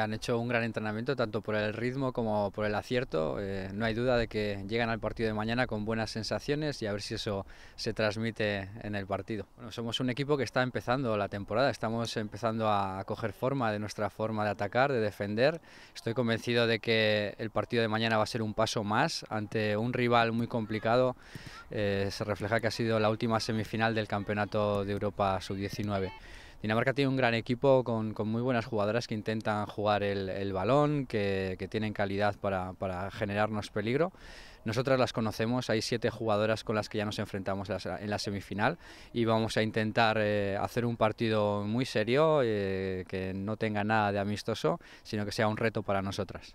Han hecho un gran entrenamiento tanto por el ritmo como por el acierto. Eh, no hay duda de que llegan al partido de mañana con buenas sensaciones y a ver si eso se transmite en el partido. Bueno, somos un equipo que está empezando la temporada, estamos empezando a coger forma de nuestra forma de atacar, de defender. Estoy convencido de que el partido de mañana va a ser un paso más ante un rival muy complicado. Eh, se refleja que ha sido la última semifinal del Campeonato de Europa Sub-19. Dinamarca tiene un gran equipo con, muy buenas jugadoras que intentan jugar el, balón, que, tienen calidad para, generarnos peligro. Nosotras las conocemos, hay siete jugadoras con las que ya nos enfrentamos en la semifinal y vamos a intentar eh, hacer un partido muy serio, eh, que no tenga nada de amistoso, sino que sea un reto para nosotras.